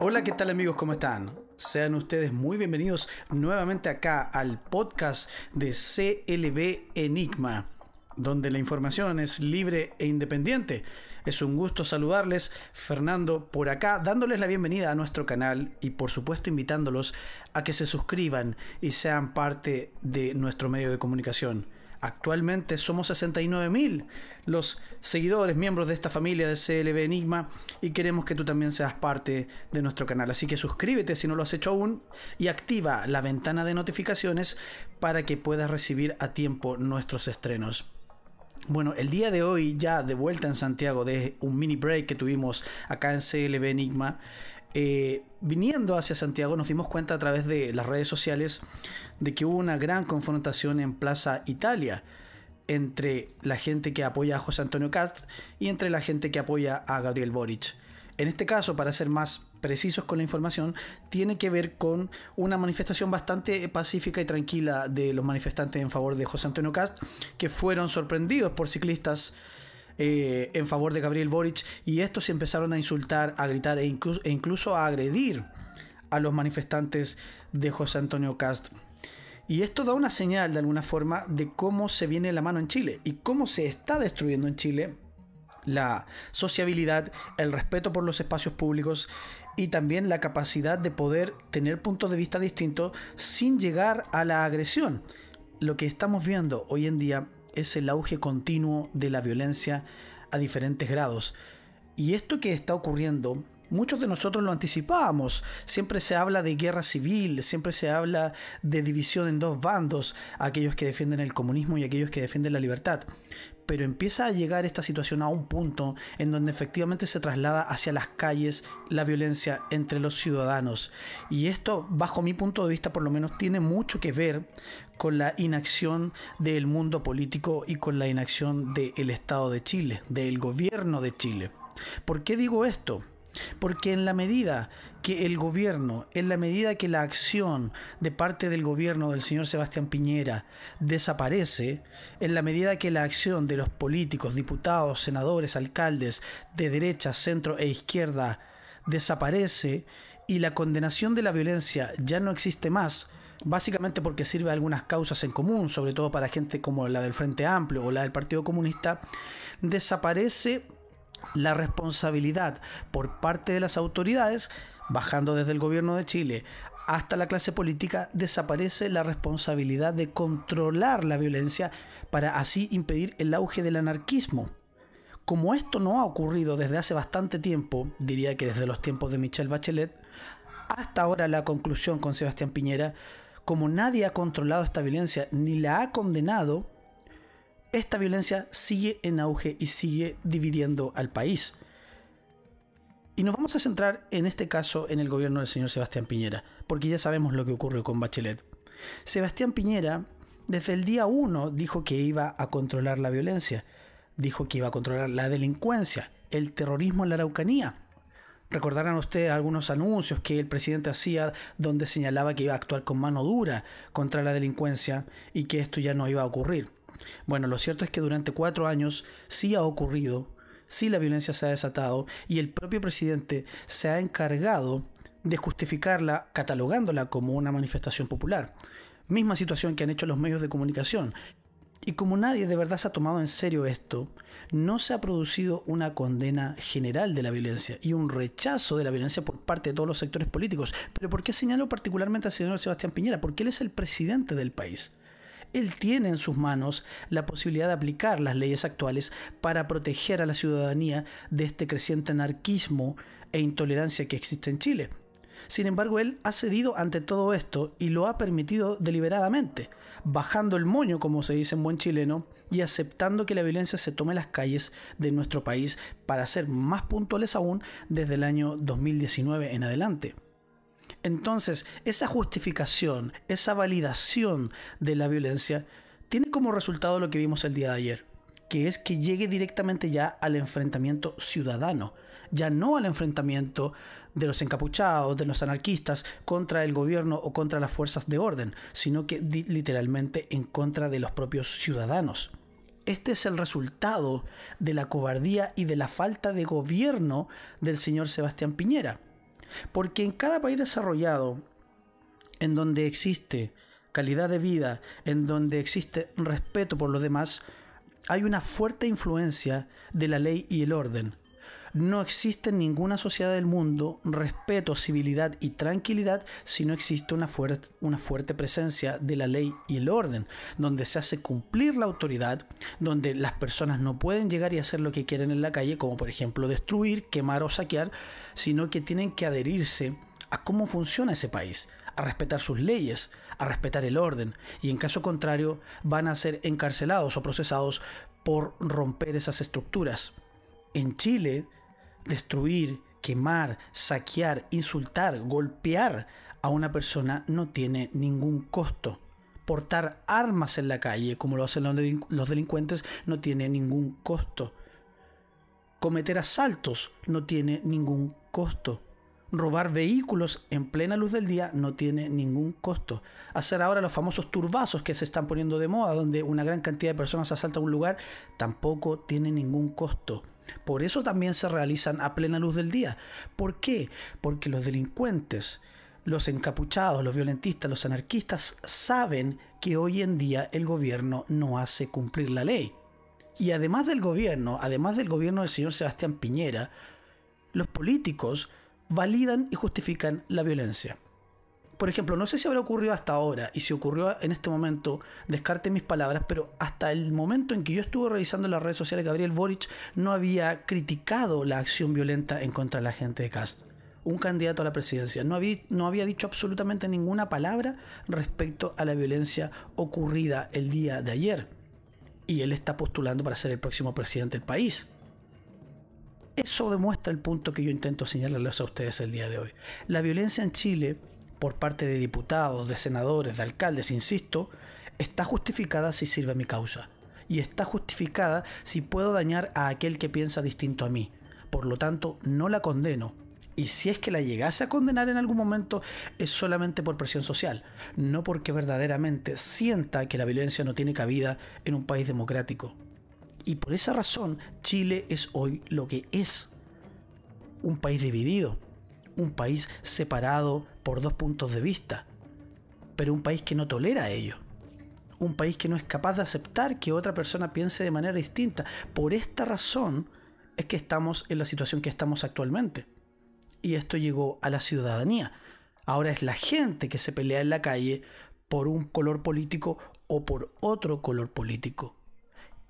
Hola, ¿qué tal amigos? ¿Cómo están? Sean ustedes muy bienvenidos nuevamente acá al podcast de CLB Enigma, donde la información es libre e independiente. Es un gusto saludarles, Fernando, por acá, dándoles la bienvenida a nuestro canal y por supuesto invitándolos a que se suscriban y sean parte de nuestro medio de comunicación. Actualmente somos 69.000 los seguidores, miembros de esta familia de CLB Enigma y queremos que tú también seas parte de nuestro canal. Así que suscríbete si no lo has hecho aún y activa la ventana de notificaciones para que puedas recibir a tiempo nuestros estrenos. Bueno, el día de hoy ya de vuelta en Santiago de un mini break que tuvimos acá en CLB Enigma. Eh, viniendo hacia Santiago nos dimos cuenta a través de las redes sociales de que hubo una gran confrontación en Plaza Italia entre la gente que apoya a José Antonio Cast y entre la gente que apoya a Gabriel Boric. En este caso, para ser más precisos con la información, tiene que ver con una manifestación bastante pacífica y tranquila de los manifestantes en favor de José Antonio Cast, que fueron sorprendidos por ciclistas eh, en favor de Gabriel Boric y estos se empezaron a insultar, a gritar e incluso, e incluso a agredir a los manifestantes de José Antonio Cast. Y esto da una señal de alguna forma de cómo se viene la mano en Chile y cómo se está destruyendo en Chile la sociabilidad, el respeto por los espacios públicos y también la capacidad de poder tener puntos de vista distintos sin llegar a la agresión. Lo que estamos viendo hoy en día es el auge continuo de la violencia a diferentes grados. Y esto que está ocurriendo muchos de nosotros lo anticipábamos. Siempre se habla de guerra civil, siempre se habla de división en dos bandos, aquellos que defienden el comunismo y aquellos que defienden la libertad pero empieza a llegar esta situación a un punto en donde efectivamente se traslada hacia las calles la violencia entre los ciudadanos. Y esto, bajo mi punto de vista, por lo menos tiene mucho que ver con la inacción del mundo político y con la inacción del Estado de Chile, del gobierno de Chile. ¿Por qué digo esto? Porque en la medida que el gobierno, en la medida que la acción de parte del gobierno del señor Sebastián Piñera desaparece, en la medida que la acción de los políticos, diputados, senadores, alcaldes de derecha, centro e izquierda desaparece y la condenación de la violencia ya no existe más, básicamente porque sirve a algunas causas en común, sobre todo para gente como la del Frente Amplio o la del Partido Comunista, desaparece la responsabilidad por parte de las autoridades, bajando desde el gobierno de Chile hasta la clase política, desaparece la responsabilidad de controlar la violencia para así impedir el auge del anarquismo. Como esto no ha ocurrido desde hace bastante tiempo, diría que desde los tiempos de Michelle Bachelet, hasta ahora la conclusión con Sebastián Piñera, como nadie ha controlado esta violencia ni la ha condenado, esta violencia sigue en auge y sigue dividiendo al país. Y nos vamos a centrar en este caso en el gobierno del señor Sebastián Piñera, porque ya sabemos lo que ocurrió con Bachelet. Sebastián Piñera desde el día 1 dijo que iba a controlar la violencia, dijo que iba a controlar la delincuencia, el terrorismo en la Araucanía. Recordarán ustedes algunos anuncios que el presidente hacía donde señalaba que iba a actuar con mano dura contra la delincuencia y que esto ya no iba a ocurrir. Bueno, lo cierto es que durante cuatro años sí ha ocurrido, sí la violencia se ha desatado y el propio presidente se ha encargado de justificarla catalogándola como una manifestación popular. Misma situación que han hecho los medios de comunicación. Y como nadie de verdad se ha tomado en serio esto, no se ha producido una condena general de la violencia y un rechazo de la violencia por parte de todos los sectores políticos. Pero ¿por qué señalo particularmente al señor Sebastián Piñera? Porque él es el presidente del país él tiene en sus manos la posibilidad de aplicar las leyes actuales para proteger a la ciudadanía de este creciente anarquismo e intolerancia que existe en Chile. Sin embargo, él ha cedido ante todo esto y lo ha permitido deliberadamente, bajando el moño, como se dice en buen chileno, y aceptando que la violencia se tome las calles de nuestro país, para ser más puntuales aún, desde el año 2019 en adelante. Entonces, esa justificación, esa validación de la violencia, tiene como resultado lo que vimos el día de ayer, que es que llegue directamente ya al enfrentamiento ciudadano, ya no al enfrentamiento de los encapuchados, de los anarquistas, contra el gobierno o contra las fuerzas de orden, sino que literalmente en contra de los propios ciudadanos. Este es el resultado de la cobardía y de la falta de gobierno del señor Sebastián Piñera. Porque en cada país desarrollado, en donde existe calidad de vida, en donde existe respeto por los demás, hay una fuerte influencia de la ley y el orden. No existe en ninguna sociedad del mundo respeto, civilidad y tranquilidad si no existe una, una fuerte presencia de la ley y el orden, donde se hace cumplir la autoridad, donde las personas no pueden llegar y hacer lo que quieren en la calle, como por ejemplo destruir, quemar o saquear, sino que tienen que adherirse a cómo funciona ese país, a respetar sus leyes, a respetar el orden, y en caso contrario van a ser encarcelados o procesados por romper esas estructuras. En Chile, destruir, quemar, saquear, insultar, golpear a una persona no tiene ningún costo. Portar armas en la calle, como lo hacen los, delincuentes, no tiene ningún costo. Cometer asaltos no tiene ningún costo. Robar vehículos en plena luz del día no tiene ningún costo. Hacer ahora los famosos turbazos que se están poniendo de moda, donde una gran cantidad de personas asalta un lugar, tampoco tiene ningún costo. Por eso también se realizan a plena luz del día. ¿Por qué? Porque los delincuentes, los encapuchados, los violentistas, los anarquistas saben que hoy en día el gobierno no hace cumplir la ley. Y además del gobierno, además del gobierno del señor Sebastián Piñera, los políticos validan y justifican la violencia por ejemplo, no sé si habrá ocurrido hasta ahora y si ocurrió en este momento, descarte mis palabras, pero hasta el momento en que yo estuve revisando las redes sociales, Gabriel Boric no había criticado la acción violenta en contra de la gente de Cast un candidato a la presidencia. No había, no había, dicho absolutamente ninguna palabra respecto a la violencia ocurrida el día de ayer. Y él está postulando para ser el próximo presidente del país. Eso demuestra el punto que yo intento señalarles a ustedes el día de hoy. La violencia en Chile por parte de diputados, de senadores, de alcaldes, insisto, está justificada si sirve a mi causa. Y está justificada si puedo dañar a aquel que piensa distinto a mí. Por lo tanto, no la condeno. Y si es que la llegase a condenar en algún momento, es solamente por presión social, no porque verdaderamente sienta que la violencia no tiene cabida en un país democrático. Y por esa razón, Chile es hoy lo que es, un país dividido, un país separado por dos puntos de vista, pero un país que no tolera ello. Un país que no es capaz de aceptar que otra persona piense de manera distinta. Por esta razón es que estamos en la situación que estamos actualmente. Y esto llegó a la ciudadanía. Ahora es la gente que se pelea en la calle por un color político o por otro color político.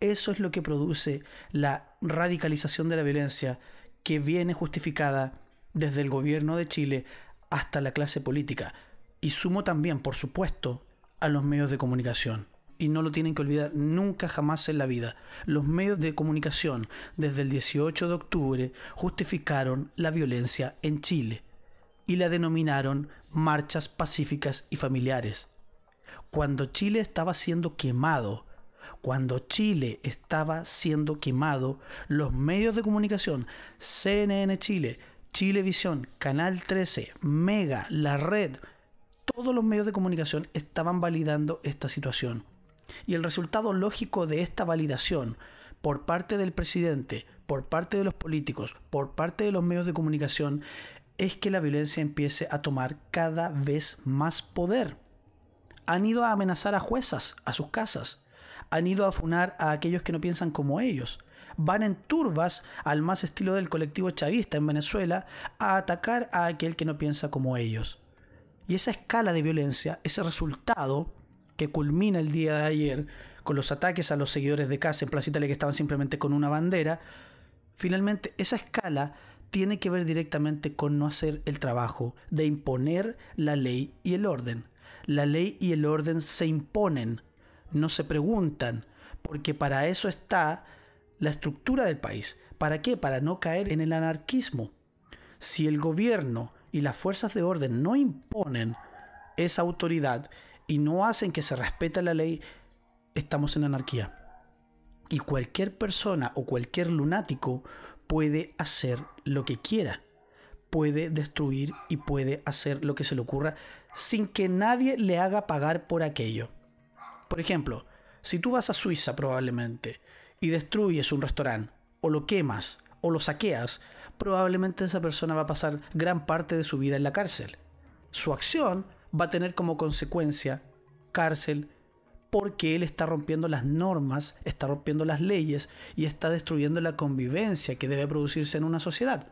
Eso es lo que produce la radicalización de la violencia que viene justificada desde el gobierno de Chile hasta la clase política. Y sumo también, por supuesto, a los medios de comunicación. Y no lo tienen que olvidar nunca jamás en la vida. Los medios de comunicación desde el 18 de octubre justificaron la violencia en Chile y la denominaron marchas pacíficas y familiares. Cuando Chile estaba siendo quemado, cuando Chile estaba siendo quemado, los medios de comunicación, CNN Chile, Chilevisión, Canal 13, Mega, La Red, todos los medios de comunicación estaban validando esta situación. Y el resultado lógico de esta validación por parte del presidente, por parte de los políticos, por parte de los medios de comunicación, es que la violencia empiece a tomar cada vez más poder. Han ido a amenazar a juezas, a sus casas. Han ido a afunar a aquellos que no piensan como ellos van en turbas, al más estilo del colectivo chavista en Venezuela, a atacar a aquel que no piensa como ellos. Y esa escala de violencia, ese resultado que culmina el día de ayer con los ataques a los seguidores de Casa en Plaza que estaban simplemente con una bandera, finalmente esa escala tiene que ver directamente con no hacer el trabajo de imponer la ley y el orden. La ley y el orden se imponen, no se preguntan, porque para eso está la estructura del país. ¿Para qué? Para no caer en el anarquismo. Si el gobierno y las fuerzas de orden no imponen esa autoridad y no hacen que se respete la ley, estamos en anarquía. Y cualquier persona o cualquier lunático puede hacer lo que quiera, puede destruir y puede hacer lo que se le ocurra sin que nadie le haga pagar por aquello. Por ejemplo, si tú vas a Suiza probablemente y destruyes un restaurante, o lo quemas, o lo saqueas, probablemente esa persona va a pasar gran parte de su vida en la cárcel. Su acción va a tener como consecuencia cárcel porque él está rompiendo las normas, está rompiendo las leyes y está destruyendo la convivencia que debe producirse en una sociedad.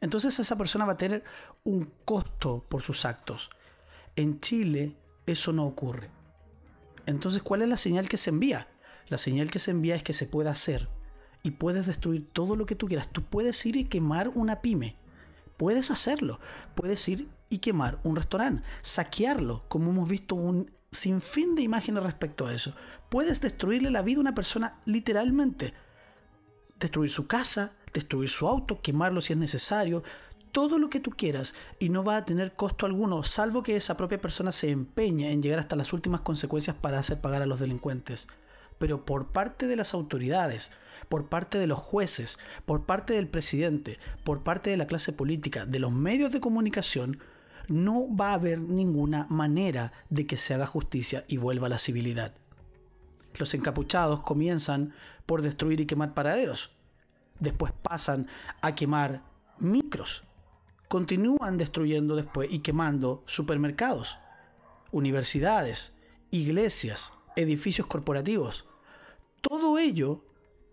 Entonces esa persona va a tener un costo por sus actos. En Chile eso no ocurre. Entonces, ¿cuál es la señal que se envía? La señal que se envía es que se puede hacer y puedes destruir todo lo que tú quieras. Tú puedes ir y quemar una pyme. Puedes hacerlo. Puedes ir y quemar un restaurante, saquearlo, como hemos visto un sinfín de imágenes respecto a eso. Puedes destruirle la vida a una persona literalmente. Destruir su casa, destruir su auto, quemarlo si es necesario, todo lo que tú quieras y no va a tener costo alguno, salvo que esa propia persona se empeñe en llegar hasta las últimas consecuencias para hacer pagar a los delincuentes pero por parte de las autoridades, por parte de los jueces, por parte del presidente, por parte de la clase política, de los medios de comunicación, no va a haber ninguna manera de que se haga justicia y vuelva la civilidad. Los encapuchados comienzan por destruir y quemar paraderos, después pasan a quemar micros, continúan destruyendo después y quemando supermercados, universidades, iglesias, edificios corporativos, todo ello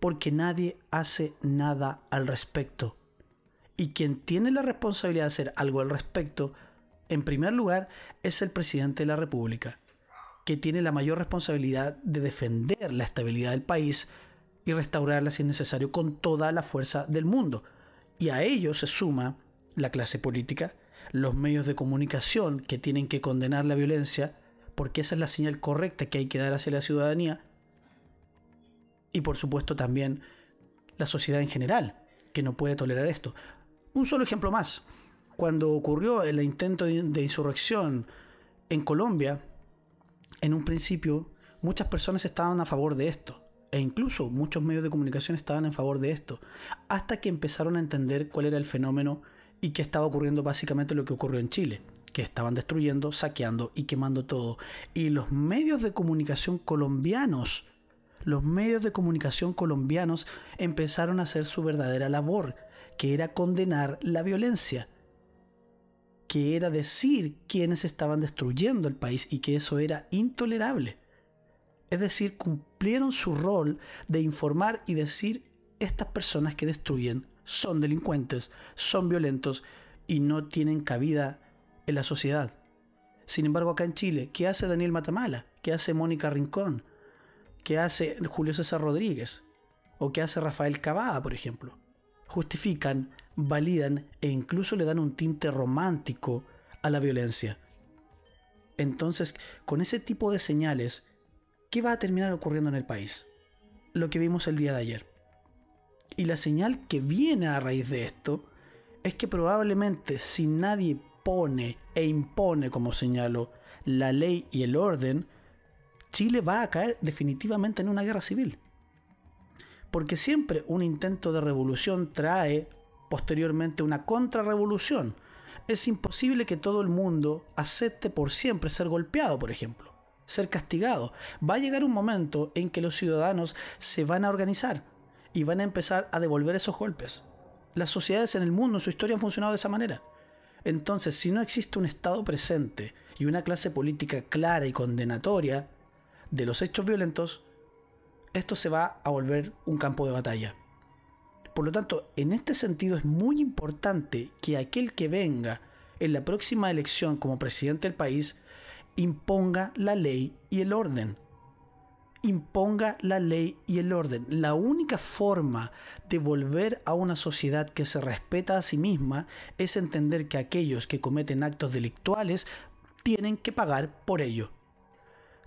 porque nadie hace nada al respecto. Y quien tiene la responsabilidad de hacer algo al respecto, en primer lugar, es el presidente de la República, que tiene la mayor responsabilidad de defender la estabilidad del país y restaurarla si es necesario con toda la fuerza del mundo. Y a ello se suma la clase política, los medios de comunicación que tienen que condenar la violencia, porque esa es la señal correcta que hay que dar hacia la ciudadanía, y por supuesto también la sociedad en general, que no puede tolerar esto. Un solo ejemplo más, cuando ocurrió el intento de insurrección en Colombia, en un principio muchas personas estaban a favor de esto, e incluso muchos medios de comunicación estaban en favor de esto, hasta que empezaron a entender cuál era el fenómeno y que estaba ocurriendo básicamente lo que ocurrió en Chile, que estaban destruyendo, saqueando y quemando todo. Y los medios de comunicación colombianos los medios de comunicación colombianos empezaron a hacer su verdadera labor, que era condenar la violencia, que era decir quiénes estaban destruyendo el país y que eso era intolerable. Es decir, cumplieron su rol de informar y decir estas personas que destruyen son delincuentes, son violentos y no tienen cabida en la sociedad. Sin embargo, acá en Chile, ¿qué hace Daniel Matamala? ¿Qué hace Mónica Rincón? que hace Julio César Rodríguez o que hace Rafael Cavada, por ejemplo. Justifican, validan e incluso le dan un tinte romántico a la violencia. Entonces, con ese tipo de señales, ¿qué va a terminar ocurriendo en el país? Lo que vimos el día de ayer. Y la señal que viene a raíz de esto es que probablemente si nadie pone e impone, como señalo, la ley y el orden, Chile va a caer definitivamente en una guerra civil. Porque siempre un intento de revolución trae posteriormente una contrarrevolución. Es imposible que todo el mundo acepte por siempre ser golpeado, por ejemplo, ser castigado. Va a llegar un momento en que los ciudadanos se van a organizar y van a empezar a devolver esos golpes. Las sociedades en el mundo, en su historia, han funcionado de esa manera. Entonces, si no existe un Estado presente y una clase política clara y condenatoria, de los hechos violentos, esto se va a volver un campo de batalla. Por lo tanto, en este sentido es muy importante que aquel que venga en la próxima elección como presidente del país imponga la ley y el orden. Imponga la ley y el orden. La única forma de volver a una sociedad que se respeta a sí misma es entender que aquellos que cometen actos delictuales tienen que pagar por ello.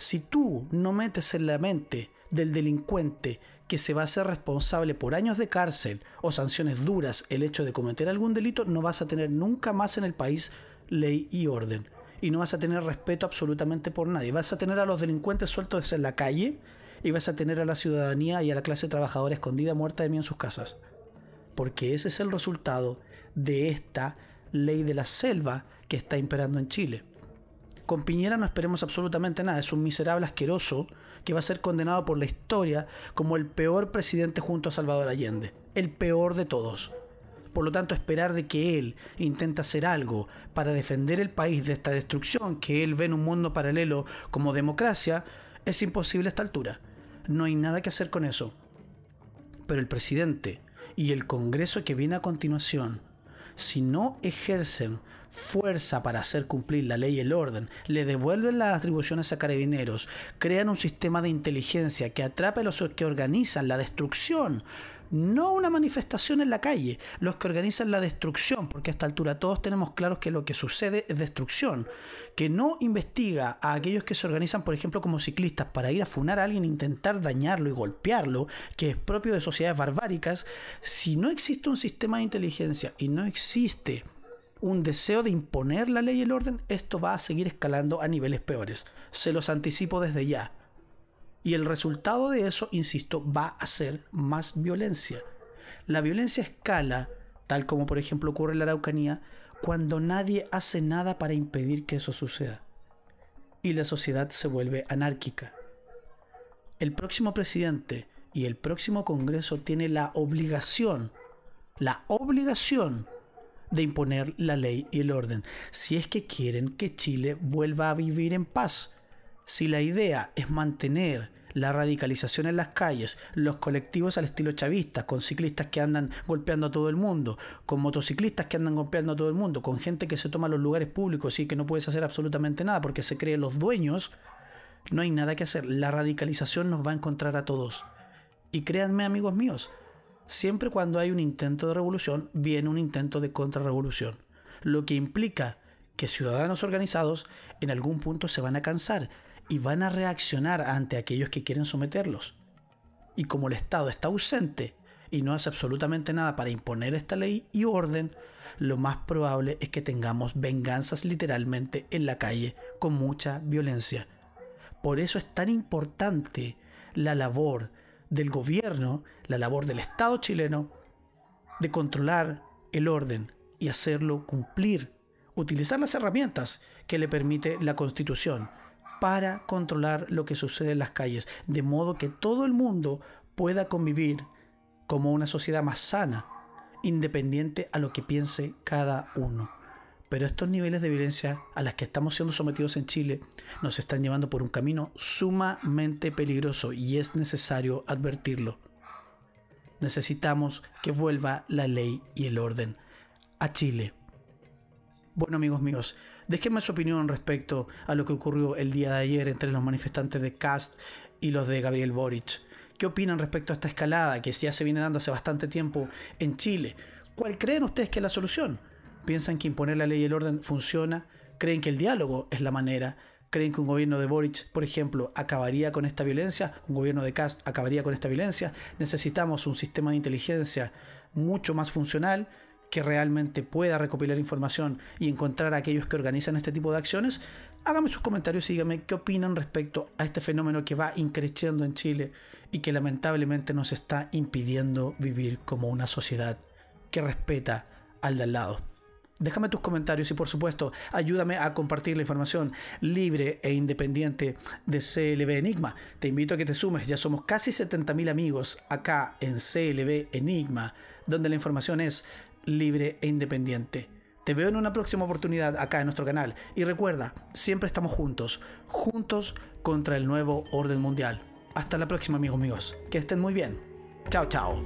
Si tú no metes en la mente del delincuente que se va a ser responsable por años de cárcel o sanciones duras el hecho de cometer algún delito, no vas a tener nunca más en el país ley y orden. Y no vas a tener respeto absolutamente por nadie. Vas a tener a los delincuentes sueltos en la calle y vas a tener a la ciudadanía y a la clase trabajadora escondida muerta de mí en sus casas. Porque ese es el resultado de esta ley de la selva que está imperando en Chile. Con Piñera no esperemos absolutamente nada. Es un miserable asqueroso que va a ser condenado por la historia como el peor presidente junto a Salvador Allende. El peor de todos. Por lo tanto, esperar de que él intente hacer algo para defender el país de esta destrucción que él ve en un mundo paralelo como democracia es imposible a esta altura. No hay nada que hacer con eso. Pero el presidente y el Congreso que viene a continuación, si no ejercen fuerza para hacer cumplir la ley y el orden, le devuelven las atribuciones a carabineros, crean un sistema de inteligencia que atrape a los que organizan la destrucción no una manifestación en la calle, los que organizan la destrucción, porque a esta altura todos tenemos claros que lo que sucede es destrucción, que no investiga a aquellos que se organizan, por ejemplo, como ciclistas para ir a funar a alguien, intentar dañarlo y golpearlo, que es propio de sociedades barbáricas, si no existe un sistema de inteligencia y no existe un deseo de imponer la ley y el orden, esto va a seguir escalando a niveles peores. Se los anticipo desde ya. Y el resultado de eso, insisto, va a ser más violencia. La violencia escala, tal como por ejemplo ocurre en la Araucanía, cuando nadie hace nada para impedir que eso suceda. Y la sociedad se vuelve anárquica. El próximo presidente y el próximo Congreso tiene la obligación, la obligación de imponer la ley y el orden, si es que quieren que Chile vuelva a vivir en paz. Si la idea es mantener la radicalización en las calles, los colectivos al estilo chavista, con ciclistas que andan golpeando a todo el mundo, con motociclistas que andan golpeando a todo el mundo, con gente que se toma los lugares públicos y que no puedes hacer absolutamente nada porque se creen los dueños, no hay nada que hacer. La radicalización nos va a encontrar a todos. Y créanme amigos míos, siempre cuando hay un intento de revolución, viene un intento de contrarrevolución, lo que implica que ciudadanos organizados en algún punto se van a cansar y van a reaccionar ante aquellos que quieren someterlos. Y como el Estado está ausente y no hace absolutamente nada para imponer esta ley y orden, lo más probable es que tengamos venganzas literalmente en la calle con mucha violencia. Por eso es tan importante la labor del gobierno, la labor del Estado chileno, de controlar el orden y hacerlo cumplir, utilizar las herramientas que le permite la Constitución para controlar lo que sucede en las calles, de modo que todo el mundo pueda convivir como una sociedad más sana, independiente a lo que piense cada uno. Pero estos niveles de violencia a las que estamos siendo sometidos en Chile nos están llevando por un camino sumamente peligroso y es necesario advertirlo. Necesitamos que vuelva la ley y el orden a Chile. Bueno amigos míos, déjenme su opinión respecto a lo que ocurrió el día de ayer entre los manifestantes de Cast y los de Gabriel Boric. ¿Qué opinan respecto a esta escalada que ya se viene dando hace bastante tiempo en Chile? ¿Cuál creen ustedes que es la solución? piensan que imponer la ley y el orden funciona, creen que el diálogo es la manera, creen que un gobierno de Boric, por ejemplo, acabaría con esta violencia, un gobierno de Cast acabaría con esta violencia, necesitamos un sistema de inteligencia mucho más funcional que realmente pueda recopilar información y encontrar a aquellos que organizan este tipo de acciones, hágame sus comentarios y díganme qué opinan respecto a este fenómeno que va increciendo en Chile y que lamentablemente nos está impidiendo vivir como una sociedad que respeta al de al lado. Déjame tus comentarios y por supuesto ayúdame a compartir la información libre e independiente de CLB Enigma. Te invito a que te sumes, ya somos casi 70.000 amigos acá en CLB Enigma, donde la información es libre e independiente. Te veo en una próxima oportunidad acá en nuestro canal y recuerda, siempre estamos juntos, juntos contra el nuevo orden mundial. Hasta la próxima amigos amigos, que estén muy bien. Chao, chao.